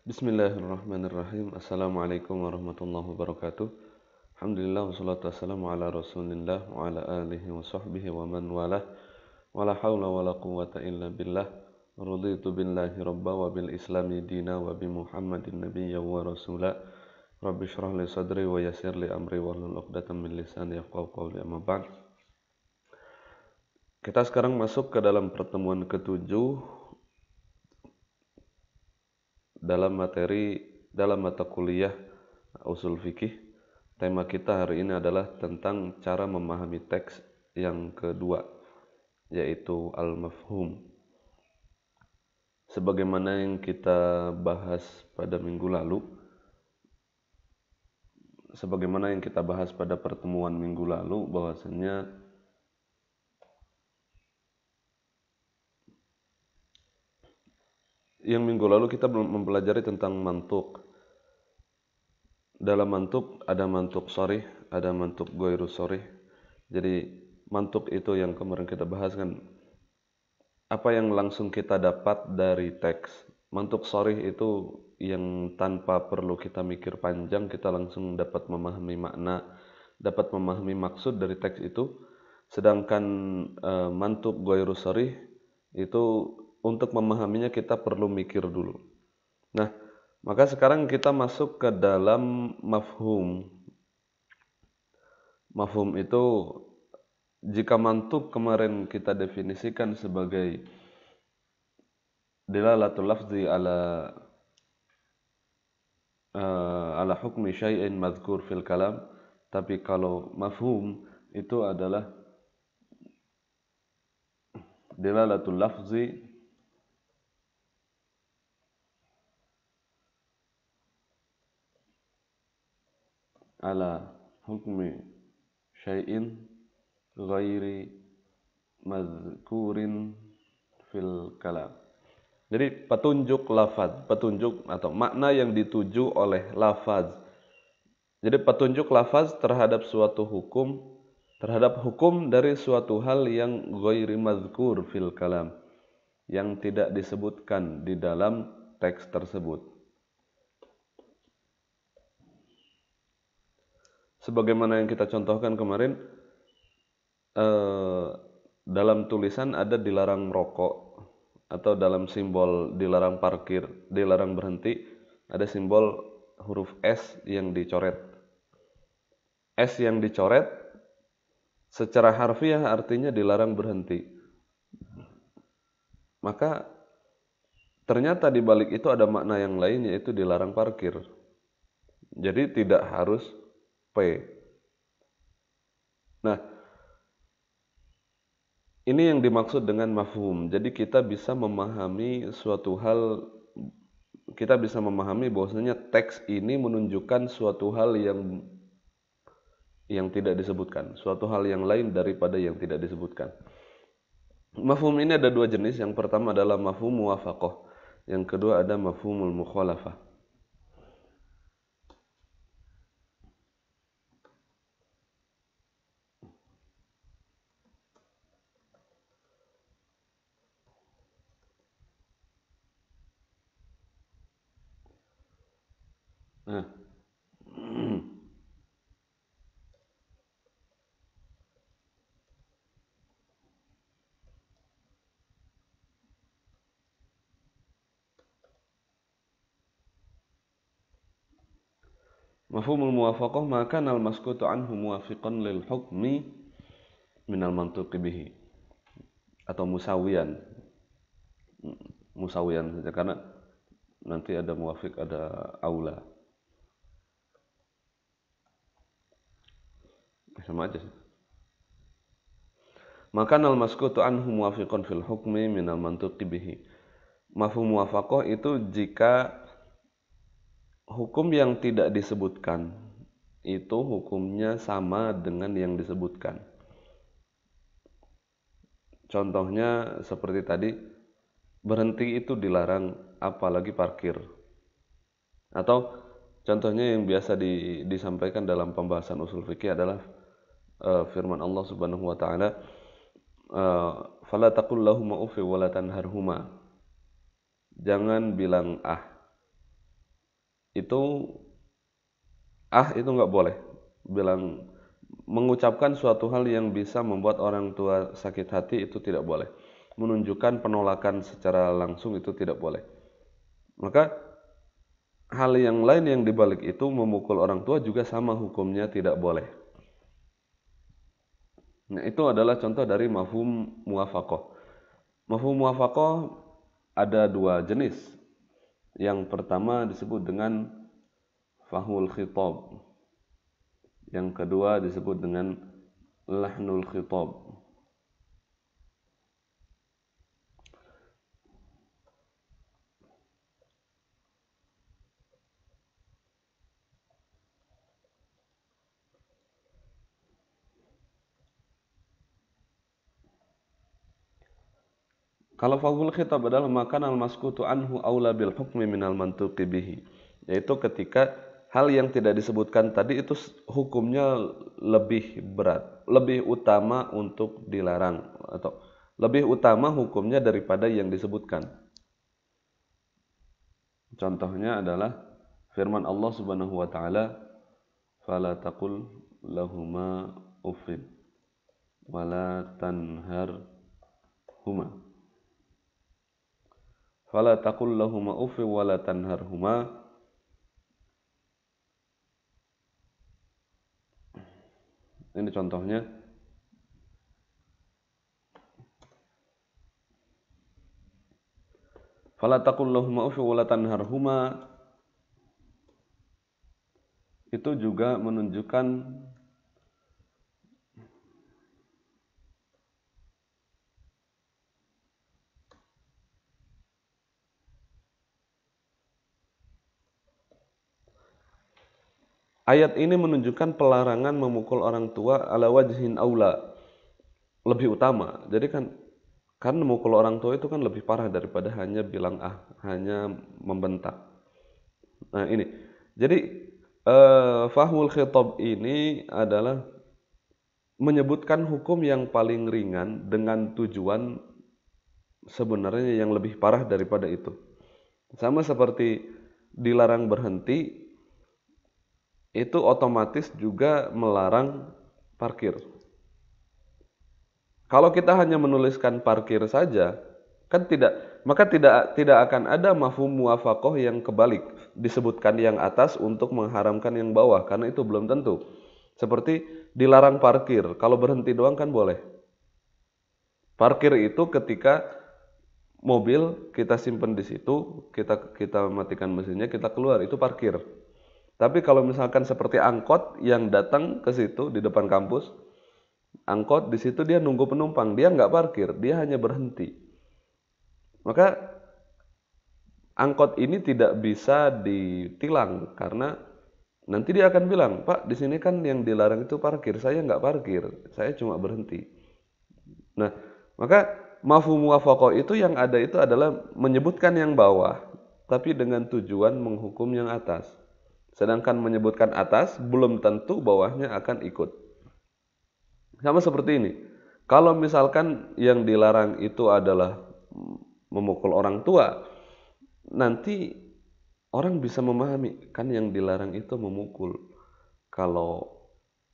Bismillahirrahmanirrahim. Assalamualaikum warahmatullahi wabarakatuh. Alhamdulillah wassalatu wassalamu ala Rasulillah wa ala alihi wa sahbihi wa man walah. Wa la haula wa la quwwata illa billah. Raditu billahi rabba wa bil islami dina wa bi Muhammadin nabiyya wa Rasulah. Rabbi shrah li sadri wa yassir li amri wa hlul 'uqdatam min lisani yafqahu qawli amma ba'd. Kita sekarang masuk ke dalam pertemuan ketujuh dalam materi dalam mata kuliah uh, usul fikih tema kita hari ini adalah tentang cara memahami teks yang kedua yaitu al-mafhum sebagaimana yang kita bahas pada minggu lalu sebagaimana yang kita bahas pada pertemuan minggu lalu bahwasanya yang minggu lalu kita mempelajari tentang mantuk. Dalam mantuk ada mantuk sorry, ada mantuk goiru sorry. Jadi mantuk itu yang kemarin kita bahas kan apa yang langsung kita dapat dari teks. Mantuk sorry itu yang tanpa perlu kita mikir panjang kita langsung dapat memahami makna, dapat memahami maksud dari teks itu. Sedangkan e, mantuk goiru sorry itu untuk memahaminya kita perlu mikir dulu. Nah, maka sekarang kita masuk ke dalam mafhum. Mafhum itu jika mantuk kemarin kita definisikan sebagai dilalatul lafzi ala uh, ala hukmi syai'in madhkur fil kalam tapi kalau mafhum itu adalah dilalatul lafzi ala hukmi syai'in ghairi mazkurin fil kalam. Jadi petunjuk lafaz, petunjuk atau makna yang dituju oleh lafaz. Jadi petunjuk lafaz terhadap suatu hukum, terhadap hukum dari suatu hal yang ghairi mazkur fil kalam, yang tidak disebutkan di dalam teks tersebut. sebagaimana yang kita contohkan kemarin eh, dalam tulisan ada dilarang merokok atau dalam simbol dilarang parkir, dilarang berhenti ada simbol huruf S yang dicoret. S yang dicoret secara harfiah artinya dilarang berhenti. Maka ternyata di balik itu ada makna yang lain yaitu dilarang parkir. Jadi tidak harus Nah, ini yang dimaksud dengan mafhum. Jadi kita bisa memahami suatu hal kita bisa memahami bahwasanya teks ini menunjukkan suatu hal yang yang tidak disebutkan, suatu hal yang lain daripada yang tidak disebutkan. Mafhum ini ada dua jenis. Yang pertama adalah mafhum muwafaqah. Yang kedua ada mafhumul mukhalafah. Nah. Mafhumul muwafaqah maka al maskutu anhu muwafiqan lil hukmi minal mantuqi bihi atau musawian musawian saja karena nanti ada muwafiq ada aula sama aja sih maka nal maskutu anhu muwafiqun fil hukmi minal mantuqi bihi mafhum muwafaqah itu jika hukum yang tidak disebutkan itu hukumnya sama dengan yang disebutkan contohnya seperti tadi berhenti itu dilarang apalagi parkir atau Contohnya yang biasa di, disampaikan dalam pembahasan usul fikih adalah Eh, firman Allah Subhanahu wa taala eh, fala taqul lahum ufi jangan bilang ah itu ah itu nggak boleh bilang mengucapkan suatu hal yang bisa membuat orang tua sakit hati itu tidak boleh menunjukkan penolakan secara langsung itu tidak boleh maka hal yang lain yang dibalik itu memukul orang tua juga sama hukumnya tidak boleh Nah, itu adalah contoh dari mafhum muafakoh. Mafhum muafakoh ada dua jenis. Yang pertama disebut dengan fahul khitab. Yang kedua disebut dengan lahnul khitab. Kalau fadlul khitab adalah makan al-maskutu anhu aula bil hukmi minal mantuqi bihi. Yaitu ketika hal yang tidak disebutkan tadi itu hukumnya lebih berat, lebih utama untuk dilarang atau lebih utama hukumnya daripada yang disebutkan. Contohnya adalah firman Allah Subhanahu wa taala, "Fala taqul lahumā uffin wa la tanharhumā." fala taqul lahuma uff wa la tanharhuma ini contohnya fala taqul lahuma uff wa la tanharhuma itu juga menunjukkan Ayat ini menunjukkan pelarangan memukul orang tua ala wajhin aula. Lebih utama. Jadi kan kan memukul orang tua itu kan lebih parah daripada hanya bilang ah hanya membentak. Nah, ini. Jadi uh, fahmul khitab ini adalah menyebutkan hukum yang paling ringan dengan tujuan sebenarnya yang lebih parah daripada itu. Sama seperti dilarang berhenti itu otomatis juga melarang parkir. Kalau kita hanya menuliskan parkir saja, kan tidak maka tidak tidak akan ada mafhum muafakoh yang kebalik disebutkan yang atas untuk mengharamkan yang bawah karena itu belum tentu. Seperti dilarang parkir, kalau berhenti doang kan boleh. Parkir itu ketika mobil kita simpan di situ, kita kita matikan mesinnya, kita keluar itu parkir. Tapi kalau misalkan seperti angkot yang datang ke situ di depan kampus, angkot di situ dia nunggu penumpang, dia nggak parkir, dia hanya berhenti. Maka angkot ini tidak bisa ditilang karena nanti dia akan bilang, Pak, di sini kan yang dilarang itu parkir, saya nggak parkir, saya cuma berhenti. Nah, maka mafu muwafaqo itu yang ada itu adalah menyebutkan yang bawah, tapi dengan tujuan menghukum yang atas. Sedangkan menyebutkan atas belum tentu bawahnya akan ikut. Sama seperti ini. Kalau misalkan yang dilarang itu adalah memukul orang tua, nanti orang bisa memahami kan yang dilarang itu memukul. Kalau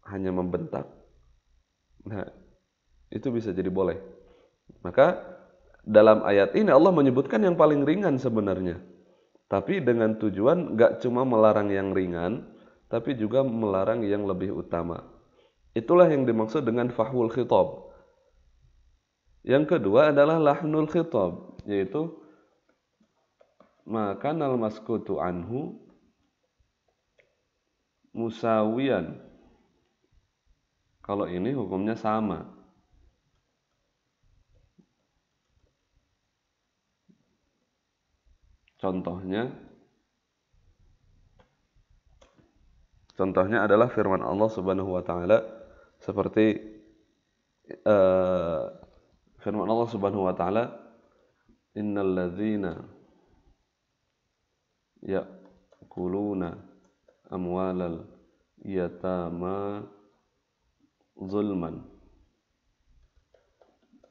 hanya membentak, nah itu bisa jadi boleh. Maka dalam ayat ini Allah menyebutkan yang paling ringan sebenarnya, tapi dengan tujuan gak cuma melarang yang ringan, tapi juga melarang yang lebih utama. Itulah yang dimaksud dengan fahwul khitab. Yang kedua adalah lahnul khitab, yaitu makan al maskutu anhu musawian. Kalau ini hukumnya sama. Contohnya Contohnya adalah firman Allah Subhanahu wa taala seperti uh, firman Allah Subhanahu wa taala innal ladzina ya'kuluna amwalal yatama zulman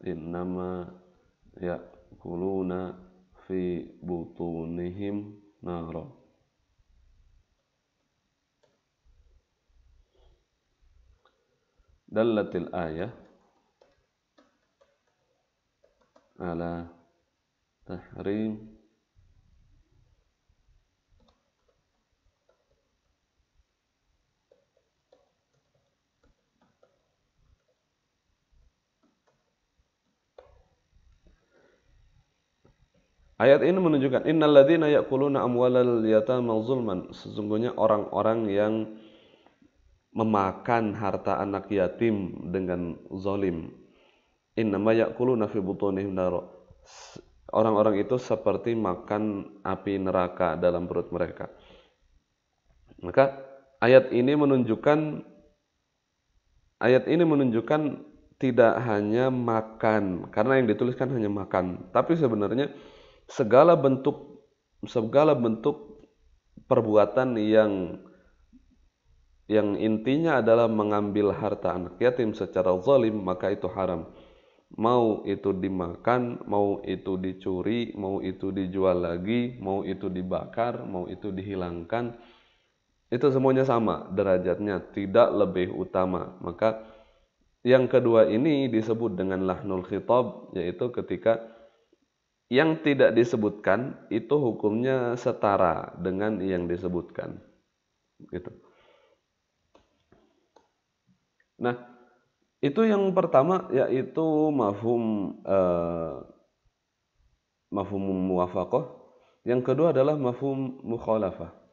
innama ya'kuluna في بطونهم نارا دلت الآية على تحريم Ayat ini menunjukkan innalladzina ya'kuluna amwalal yatama zulman sesungguhnya orang-orang yang memakan harta anak yatim dengan zalim. Innama ya'kuluna fi butunihim naro. Orang-orang itu seperti makan api neraka dalam perut mereka. Maka ayat ini menunjukkan ayat ini menunjukkan tidak hanya makan karena yang dituliskan hanya makan, tapi sebenarnya segala bentuk segala bentuk perbuatan yang yang intinya adalah mengambil harta anak yatim secara zalim maka itu haram mau itu dimakan mau itu dicuri mau itu dijual lagi mau itu dibakar mau itu dihilangkan itu semuanya sama derajatnya tidak lebih utama maka yang kedua ini disebut dengan lahnul khitab yaitu ketika yang tidak disebutkan itu hukumnya setara dengan yang disebutkan. Gitu. Nah, itu yang pertama yaitu mafhum eh, mafhum muwafaqah. Yang kedua adalah mafhum mukhalafah.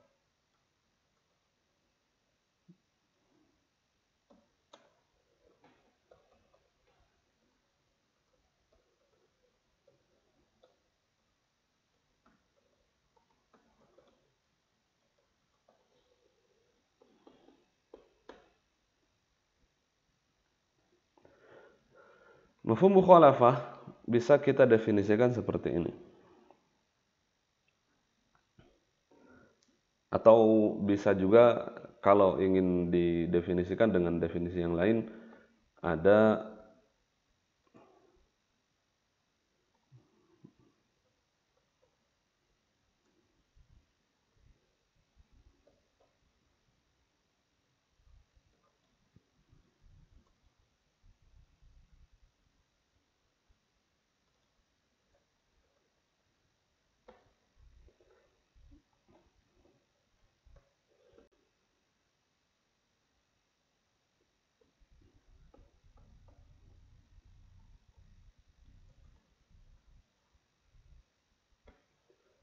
Mufhum mukhalafah bisa kita definisikan seperti ini. Atau bisa juga kalau ingin didefinisikan dengan definisi yang lain ada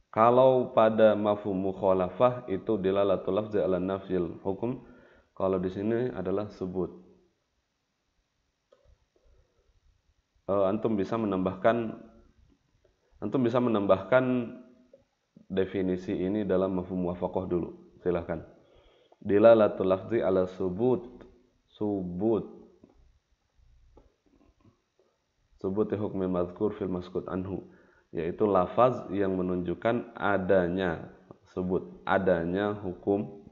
Kalau pada mafhum mukhalafah itu dilalatul lafzi ala nafil hukum. Kalau di sini adalah sebut. E, antum bisa menambahkan antum bisa menambahkan definisi ini dalam mafhum wafakoh dulu. Silahkan. Dilalatul lafzi ala subut. Subut. Subut hukmi mazkur fil maskut anhu yaitu lafaz yang menunjukkan adanya sebut adanya hukum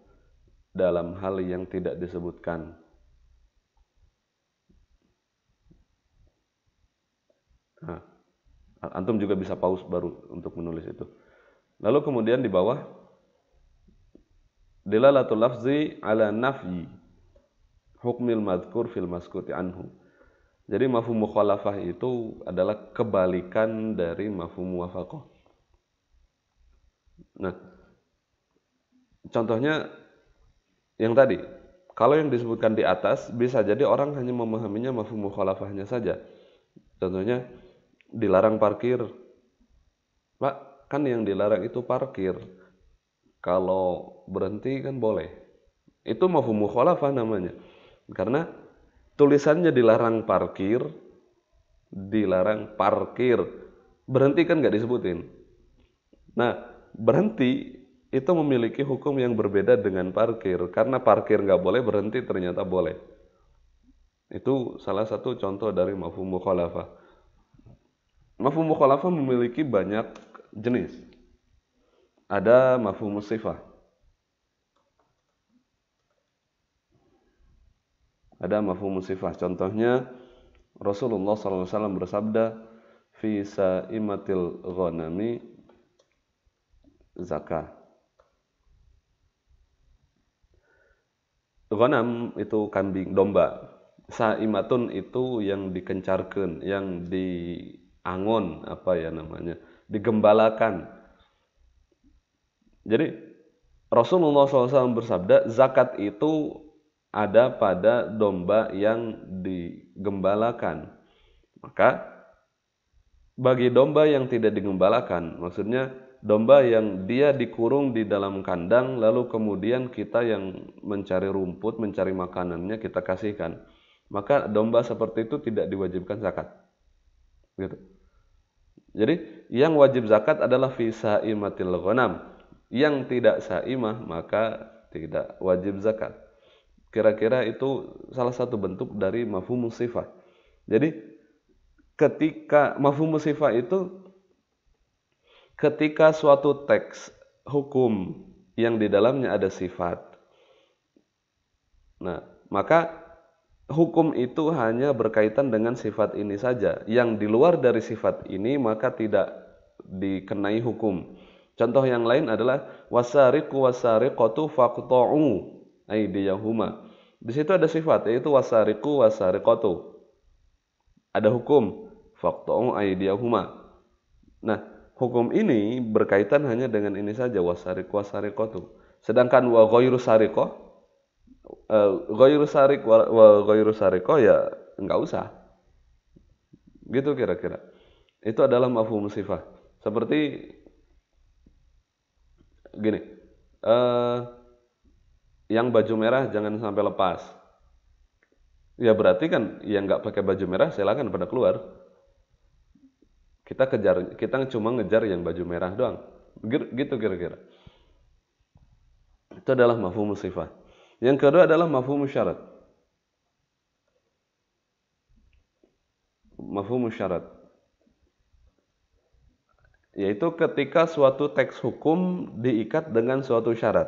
dalam hal yang tidak disebutkan. Nah, antum juga bisa paus baru untuk menulis itu. Lalu kemudian di bawah dilalatul lafzi ala nafyi hukmil madkur fil maskuti anhu jadi mafhum mukhalafah itu adalah kebalikan dari mafhum muwafaqah. Nah, contohnya yang tadi, kalau yang disebutkan di atas bisa jadi orang hanya memahaminya mafhum mukhalafahnya saja. Contohnya dilarang parkir. Pak, kan yang dilarang itu parkir. Kalau berhenti kan boleh. Itu mafhum mukhalafah namanya. Karena Tulisannya dilarang parkir, dilarang parkir. Berhenti kan nggak disebutin. Nah, berhenti itu memiliki hukum yang berbeda dengan parkir. Karena parkir nggak boleh, berhenti ternyata boleh. Itu salah satu contoh dari mafhum mukhalafah. Mafhum mukhalafah memiliki banyak jenis. Ada mafhum sifah. Ada mafhum sifat Contohnya Rasulullah SAW bersabda fi saimatil ghanami zakah. Ghanam itu kambing domba. Saimatun itu yang dikencarkan, yang diangon apa ya namanya, digembalakan. Jadi Rasulullah SAW bersabda zakat itu ada pada domba yang digembalakan. Maka bagi domba yang tidak digembalakan, maksudnya domba yang dia dikurung di dalam kandang lalu kemudian kita yang mencari rumput, mencari makanannya kita kasihkan. Maka domba seperti itu tidak diwajibkan zakat. Gitu. Jadi yang wajib zakat adalah visa imatil ghanam. Yang tidak saimah maka tidak wajib zakat. Kira-kira itu salah satu bentuk dari mafhum sifat. Jadi ketika mafhum sifat itu ketika suatu teks hukum yang di dalamnya ada sifat. Nah, maka hukum itu hanya berkaitan dengan sifat ini saja. Yang di luar dari sifat ini maka tidak dikenai hukum. Contoh yang lain adalah wasariqu wasariqatu faqta'u aidiyahuma. Di situ ada sifat yaitu wasariku wasariqatu. Ada hukum faqta'u aidiyahuma. Nah, hukum ini berkaitan hanya dengan ini saja wasariku wasariqatu. Sedangkan wa ghairu sariqah eh, ghairu sariq wa ghairu sariqah ya enggak usah. Gitu kira-kira. Itu adalah mafhum sifat. Seperti gini. Uh, yang baju merah jangan sampai lepas. Ya berarti kan yang nggak pakai baju merah silakan pada keluar. Kita kejar, kita cuma ngejar yang baju merah doang. Gitu kira-kira. Itu adalah mafhum sifat. Yang kedua adalah mafhum syarat. Mafhum syarat. Yaitu ketika suatu teks hukum diikat dengan suatu syarat.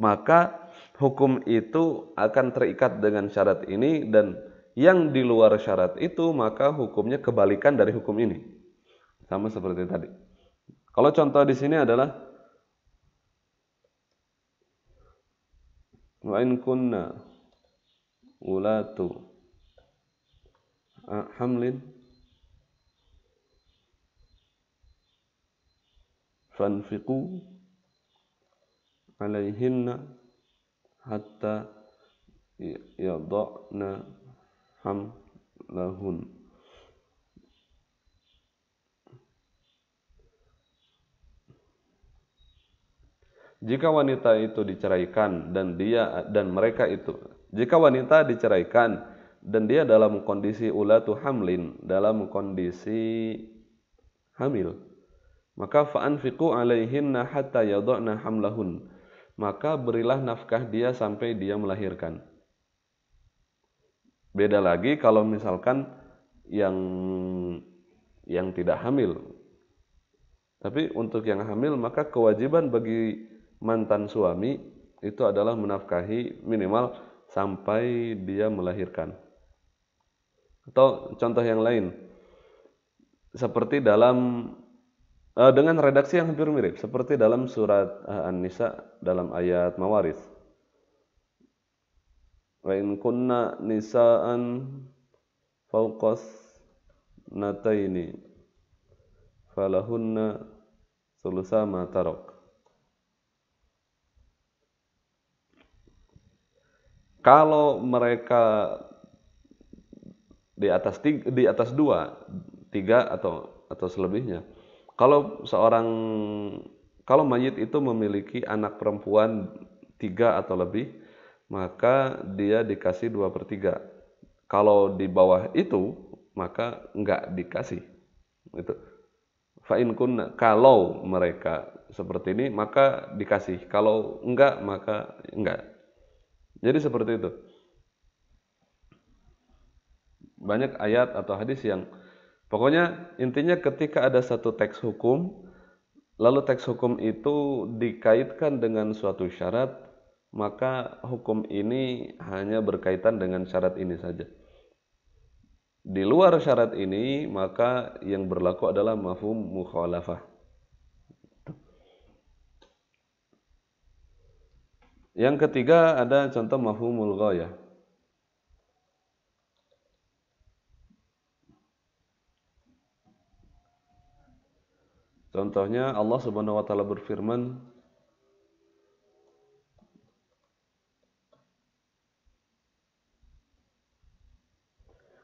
Maka hukum itu akan terikat dengan syarat ini dan yang di luar syarat itu maka hukumnya kebalikan dari hukum ini. Sama seperti tadi. Kalau contoh di sini adalah wa kunna ulatu hamlin fanfiqu alaihinna hatta ham lahun Jika wanita itu diceraikan dan dia dan mereka itu jika wanita diceraikan dan dia dalam kondisi ulatu hamlin dalam kondisi hamil maka fa'anfiqu alaihinna hatta yadakna hamlahun maka berilah nafkah dia sampai dia melahirkan. Beda lagi kalau misalkan yang yang tidak hamil. Tapi untuk yang hamil maka kewajiban bagi mantan suami itu adalah menafkahi minimal sampai dia melahirkan. Atau contoh yang lain seperti dalam uh, dengan redaksi yang hampir mirip seperti dalam surat uh, An-Nisa dalam ayat Mawaris. Wa in kunna nisaan fawqas nataini falahunna sulusa ma tarok. Kalau mereka di atas tiga, di atas dua, tiga atau atau selebihnya, kalau seorang kalau mayit itu memiliki anak perempuan tiga atau lebih, maka dia dikasih dua per tiga. Kalau di bawah itu, maka nggak dikasih. Itu. Fa'in kun kalau mereka seperti ini, maka dikasih. Kalau enggak, maka enggak. Jadi seperti itu. Banyak ayat atau hadis yang Pokoknya intinya ketika ada satu teks hukum, lalu teks hukum itu dikaitkan dengan suatu syarat, maka hukum ini hanya berkaitan dengan syarat ini saja. Di luar syarat ini, maka yang berlaku adalah mafhum mukhalafah. Yang ketiga ada contoh mafhumul ghayah. Contohnya Allah Subhanahu wa taala berfirman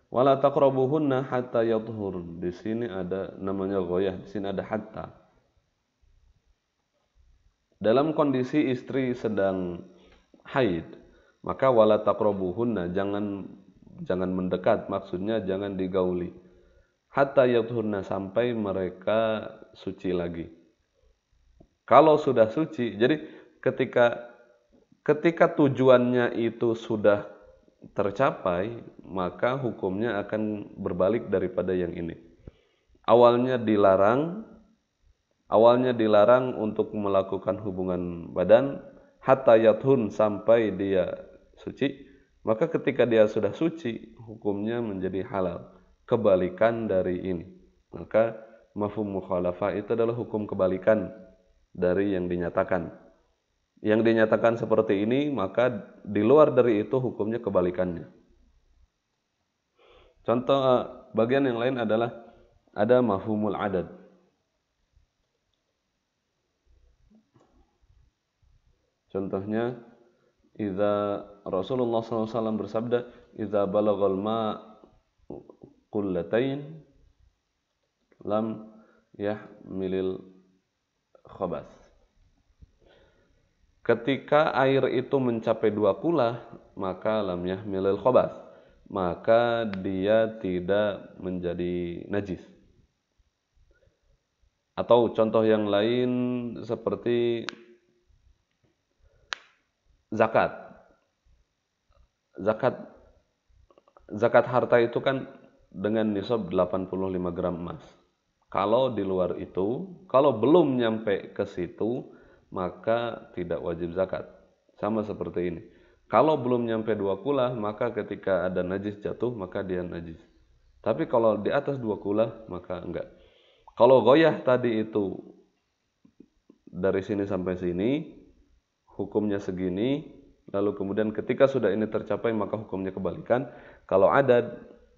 Wala taqrabuhunna hatta yadhhur. Di sini ada namanya goyah, di sini ada hatta. Dalam kondisi istri sedang haid, maka wala taqrabuhunna jangan jangan mendekat, maksudnya jangan digauli hatta yathurna sampai mereka suci lagi. Kalau sudah suci, jadi ketika ketika tujuannya itu sudah tercapai, maka hukumnya akan berbalik daripada yang ini. Awalnya dilarang, awalnya dilarang untuk melakukan hubungan badan hatta yathun sampai dia suci, maka ketika dia sudah suci, hukumnya menjadi halal kebalikan dari ini. Maka mafhum mukhalafah itu adalah hukum kebalikan dari yang dinyatakan. Yang dinyatakan seperti ini, maka di luar dari itu hukumnya kebalikannya. Contoh eh, bagian yang lain adalah ada mafhumul adad. Contohnya, Iza Rasulullah SAW bersabda, Iza balagal ma qullatain lam yahmilil khabas. Ketika air itu mencapai dua pula maka lam yahmilil khabas. Maka dia tidak menjadi najis. Atau contoh yang lain seperti zakat. Zakat zakat harta itu kan dengan nisab 85 gram emas. Kalau di luar itu, kalau belum nyampe ke situ, maka tidak wajib zakat. Sama seperti ini. Kalau belum nyampe dua kulah, maka ketika ada najis jatuh, maka dia najis. Tapi kalau di atas dua kulah, maka enggak. Kalau goyah tadi itu dari sini sampai sini, hukumnya segini, lalu kemudian ketika sudah ini tercapai, maka hukumnya kebalikan. Kalau ada,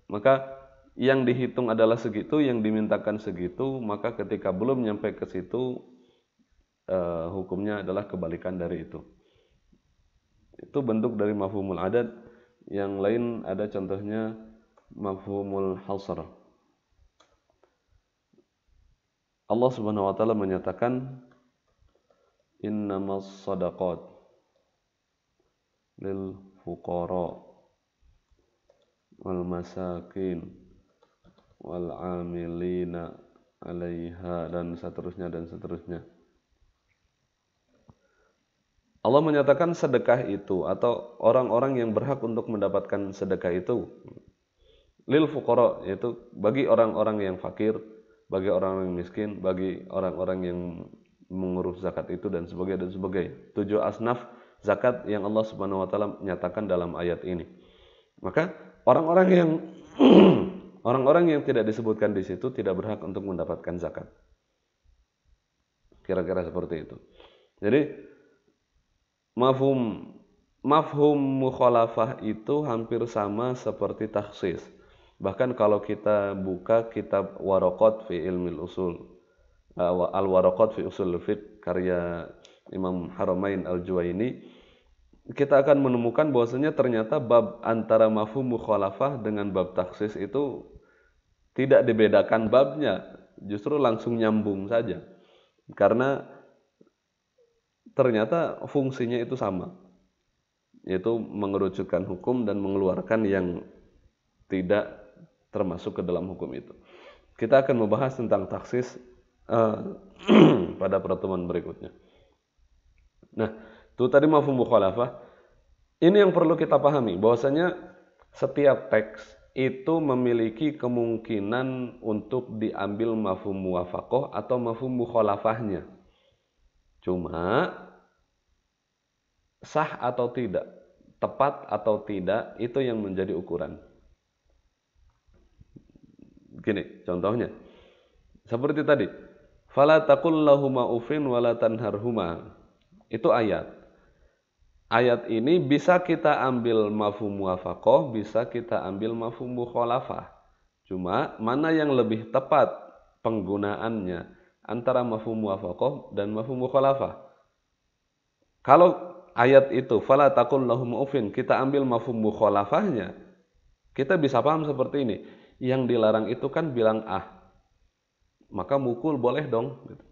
maka yang dihitung adalah segitu, yang dimintakan segitu, maka ketika belum nyampe ke situ eh, hukumnya adalah kebalikan dari itu. Itu bentuk dari mafhumul adat. Yang lain ada contohnya mafhumul hasr. Allah Subhanahu wa taala menyatakan innamas sadaqat lil fuqara wal masakin wal amilina alaiha dan seterusnya dan seterusnya. Allah menyatakan sedekah itu atau orang-orang yang berhak untuk mendapatkan sedekah itu lil fuqara yaitu bagi orang-orang yang fakir, bagi orang-orang yang miskin, bagi orang-orang yang mengurus zakat itu dan sebagainya dan sebagainya. Tujuh asnaf zakat yang Allah Subhanahu wa taala nyatakan dalam ayat ini. Maka orang-orang yang Orang-orang yang tidak disebutkan di situ tidak berhak untuk mendapatkan zakat. Kira-kira seperti itu. Jadi mafhum mafhum mukhalafah itu hampir sama seperti taksis. Bahkan kalau kita buka kitab Warokot fi ilmil usul eh, al Warokot fi usul fiqh karya Imam Haramain Al-Juwaini kita akan menemukan bahwasanya ternyata bab antara mafhum mukhalafah dengan bab taksis itu tidak dibedakan babnya, justru langsung nyambung saja. Karena ternyata fungsinya itu sama. Yaitu mengerucutkan hukum dan mengeluarkan yang tidak termasuk ke dalam hukum itu. Kita akan membahas tentang taksis uh, pada pertemuan berikutnya. Nah, itu tadi mafhum mukhalafah. Ini yang perlu kita pahami bahwasanya setiap teks itu memiliki kemungkinan untuk diambil mafhum muwafakoh atau mafhum mukhalafahnya. Cuma sah atau tidak, tepat atau tidak itu yang menjadi ukuran. Gini contohnya. Seperti tadi, fala taqul lahuma wala tanharhuma. Itu ayat ayat ini bisa kita ambil mafhum muwafakoh, bisa kita ambil mafhum mukhalafah. Cuma mana yang lebih tepat penggunaannya antara mafhum muwafakoh dan mafhum mukhalafah? Kalau ayat itu fala takun lahum ufin, kita ambil mafhum mukhalafahnya, kita bisa paham seperti ini. Yang dilarang itu kan bilang ah. Maka mukul boleh dong. Gitu.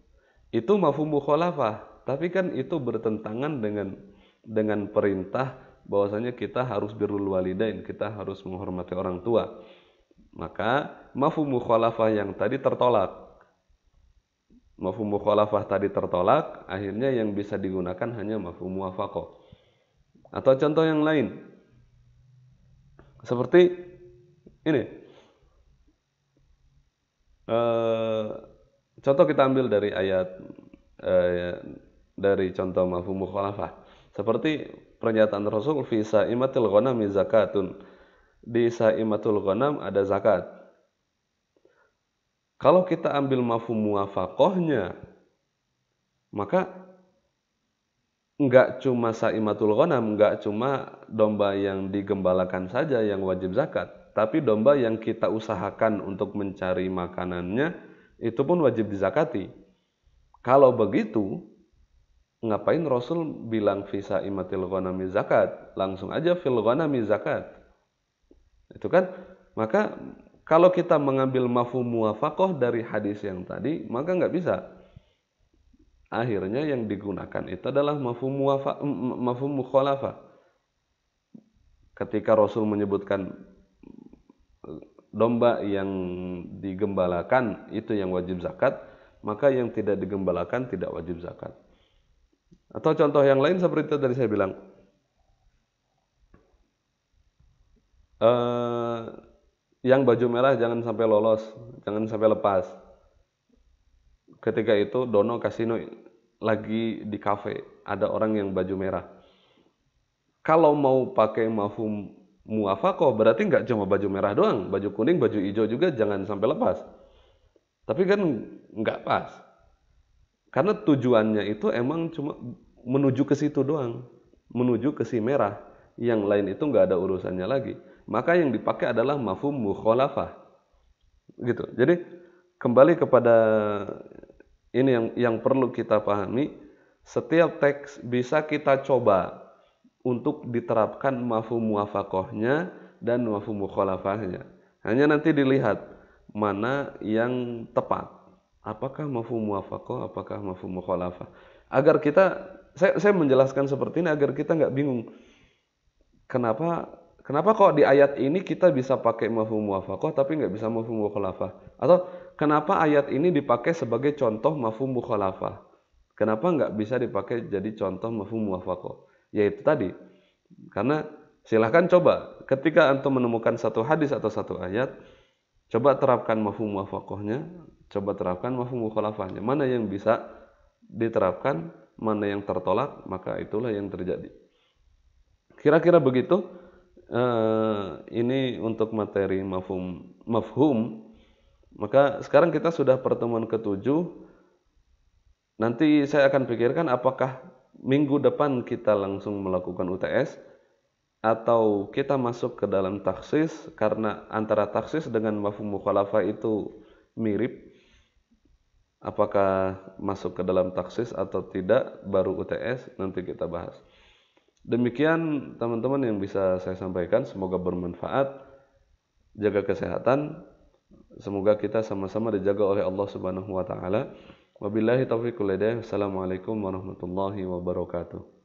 Itu mafhum mukhalafah, tapi kan itu bertentangan dengan dengan perintah bahwasanya kita harus birrul walidain, kita harus menghormati orang tua. Maka mafhum mukhalafah yang tadi tertolak. Mafhum mukhalafah tadi tertolak, akhirnya yang bisa digunakan hanya mafhum muwafaqah. Atau contoh yang lain. Seperti ini. E, contoh kita ambil dari ayat e, dari contoh mafhum mukhalafah. Seperti pernyataan Rasul fi saimatil ghanami zakatun. Di saimatul ghanam ada zakat. Kalau kita ambil mafhum muwafakohnya, maka enggak cuma saimatul ghanam, enggak cuma domba yang digembalakan saja yang wajib zakat, tapi domba yang kita usahakan untuk mencari makanannya itu pun wajib dizakati. Kalau begitu, ngapain Rasul bilang visa imatil ghanami zakat? Langsung aja fil ghanami zakat. Itu kan? Maka kalau kita mengambil mafhum muwafaqah dari hadis yang tadi, maka nggak bisa. Akhirnya yang digunakan itu adalah mafhum muwafa, mafhum mukhalafah. Ketika Rasul menyebutkan domba yang digembalakan itu yang wajib zakat, maka yang tidak digembalakan tidak wajib zakat. Atau contoh yang lain seperti itu tadi saya bilang. Uh, yang baju merah jangan sampai lolos, jangan sampai lepas. Ketika itu Dono Kasino lagi di kafe, ada orang yang baju merah. Kalau mau pakai mafum muafakoh berarti nggak cuma baju merah doang, baju kuning, baju hijau juga jangan sampai lepas. Tapi kan nggak pas. Karena tujuannya itu emang cuma menuju ke situ doang, menuju ke si merah. Yang lain itu nggak ada urusannya lagi. Maka yang dipakai adalah mafhum mukhalafah. Gitu. Jadi kembali kepada ini yang yang perlu kita pahami, setiap teks bisa kita coba untuk diterapkan mafhum muafakohnya dan mafhum mukhalafahnya. Hanya nanti dilihat mana yang tepat. Apakah mafhum muwafaqah, apakah mafhum mukhalafah? Agar kita saya, saya menjelaskan seperti ini agar kita nggak bingung. Kenapa kenapa kok di ayat ini kita bisa pakai mafhum muwafaqah tapi nggak bisa mafhum mukhalafah? Atau kenapa ayat ini dipakai sebagai contoh mafhum mukhalafah? Kenapa nggak bisa dipakai jadi contoh mafhum muwafaqah? Yaitu tadi karena silahkan coba ketika antum menemukan satu hadis atau satu ayat coba terapkan mafhum wafakohnya, coba terapkan mafhum mukhalafahnya. Mana yang bisa diterapkan, mana yang tertolak, maka itulah yang terjadi. Kira-kira begitu. Uh, ini untuk materi mafhum mafhum. Maka sekarang kita sudah pertemuan ketujuh. Nanti saya akan pikirkan apakah minggu depan kita langsung melakukan UTS atau kita masuk ke dalam taksis karena antara taksis dengan mafhum mukhalafah itu mirip apakah masuk ke dalam taksis atau tidak baru UTS nanti kita bahas. Demikian teman-teman yang bisa saya sampaikan, semoga bermanfaat. Jaga kesehatan. Semoga kita sama-sama dijaga oleh Allah Subhanahu wa taala. Wabillahi taufiq wal assalamualaikum warahmatullahi wabarakatuh.